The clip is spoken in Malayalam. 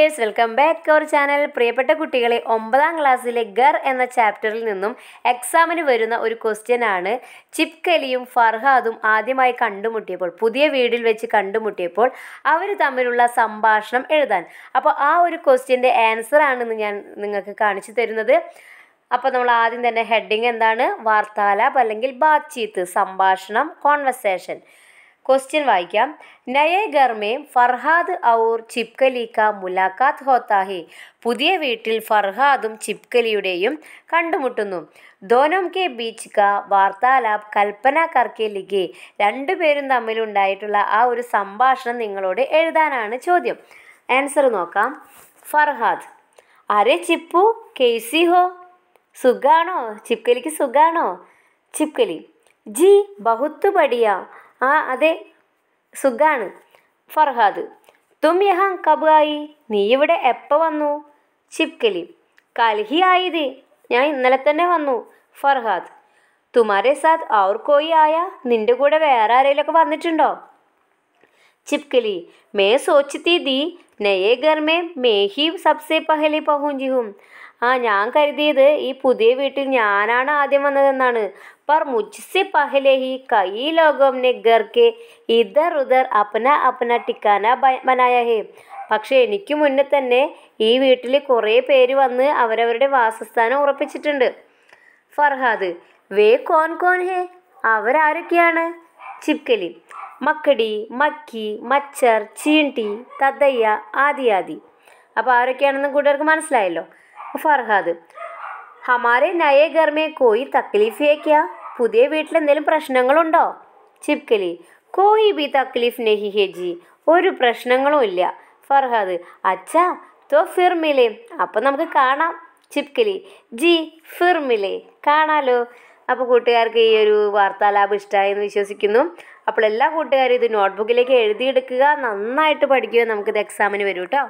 dears welcome back our channel പ്രിയപ്പെട്ട കുട്ടികളെ ഒമ്പതാം ക്ലാസ്സിലെ ഗർ എന്ന ചാപ്റ്ററിൽ നിന്നും എക്സാമിന് വരുന്ന ഒരു ക്വസ്റ്റ്യൻ ആണ് ചിപ്കലിയും ഫർഹാദും ആദ്യമായി കണ്ടുമുട്ടിയപ്പോൾ പുതിയ വീടിൽ വെച്ച് കണ്ടുമുട്ടിയപ്പോൾ അവർ തമ്മിലുള്ള സംഭാഷണം എഴുതാൻ അപ്പോൾ ആ ഒരു ക്വസ്റ്റ്യൻ്റെ ആൻസർ ആണെന്ന് ഞാൻ നിങ്ങൾക്ക് കാണിച്ചു തരുന്നത് അപ്പോൾ നമ്മൾ ആദ്യം തന്നെ ഹെഡിങ് എന്താണ് വാർത്താലാപ് അല്ലെങ്കിൽ ബാത്ചീത്ത് സംഭാഷണം കോൺവെർസേഷൻ ക്വസ്റ്റ്യൻ വായിക്കാം നയേ ഗർമേ ഫർഹാദ് ഔർ ചിപ്കലിക്ക മുലാഖാത്ത് ഹോത്താഹി പുതിയ വീട്ടിൽ ഫർഹാദും ചിപ്കലിയുടെയും കണ്ടുമുട്ടുന്നു ദോനം കെ ബീച്ച് ക വാർത്താലാപ് കൽപ്പന കർക്കെ ലിഖെ രണ്ടുപേരും തമ്മിലുണ്ടായിട്ടുള്ള ആ ഒരു സംഭാഷണം നിങ്ങളോട് എഴുതാനാണ് ചോദ്യം ആൻസർ നോക്കാം ഫർഹാദ് അരെ ചിപ്പു കേസി ഹോ സുഖാണോ ചിപ്കലിക്ക് സുഖാണോ ചിപ്കലി ജി ബഹുത്ത് ബടിയ ആ അതെ സുഖാണ് ഫർഹാദ് തും യഹാം കബ് ആയി നീ ഇവിടെ എപ്പോൾ വന്നു ചിപ്കലി കൽഹി ആയത് ഞാൻ ഇന്നലെ തന്നെ വന്നു ഫർഹാദ് തുമാരെ സാദ് ഔർ കോയി ആയ നിന്റെ കൂടെ വേറെ ആരെങ്കിലൊക്കെ വന്നിട്ടുണ്ടോ ചിപ്കലി മേ സോച്ചത്തി ദി നയേ ഗർമേ മേ ഹി സബ്സെ പഹലി പഹുഞ്ചിഹും ആ ഞാൻ കരുതിയത് ഈ പുതിയ വീട്ടിൽ ഞാനാണ് ആദ്യം വന്നതെന്നാണ് പർ മുജ്സി പഹലേഹി കൈ ലോകം लोगों ने घर ഉദർ അപ്ന അപ്ന ടിക്കാന ബനായ ഹേ പക്ഷെ എനിക്ക് മുന്നേ തന്നെ ഈ വീട്ടിൽ കുറേ പേര് വന്ന് അവരവരുടെ വാസസ്ഥാനം ഉറപ്പിച്ചിട്ടുണ്ട് ഫർഹാദ് വേ കോൻ കോൻ ഹേ അവരാരൊക്കെയാണ് ചിപ്കലി മക്കടി മക്കി മച്ചർ ചീണ്ടി തതയ്യ ആദി ആദി അപ്പോൾ ആരൊക്കെയാണെന്ന് കൂട്ടുകാർക്ക് മനസ്സിലായല്ലോ ഫർഹാദ് ഹമാരെ നയേ ഗർമേ കോയി തക്ലീഫ് ഹേക്യാ പുതിയ വീട്ടിൽ എന്തെങ്കിലും പ്രശ്നങ്ങളുണ്ടോ ചിപ്കലി കോയി ബി തക്ലീഫ് നെഹി ഹെജി ഒരു പ്രശ്നങ്ങളും ഇല്ല ഫർഹാദ് അച്ഛാ തോ ഫിർ മിലേ അപ്പം നമുക്ക് കാണാം ചിപ്കലി ജി ഫിർ കാണാലോ അപ്പോൾ കൂട്ടുകാർക്ക് ഈ ഒരു വാർത്താലാപം ഇഷ്ടമായി എന്ന് വിശ്വസിക്കുന്നു അപ്പോൾ എല്ലാ കൂട്ടുകാരും ഇത് നോട്ട്ബുക്കിലേക്ക് എഴുതിയെടുക്കുക നന്നായിട്ട് പഠിക്കുക നമുക്കിത് എക്സാമിന് വരും കേട്ടോ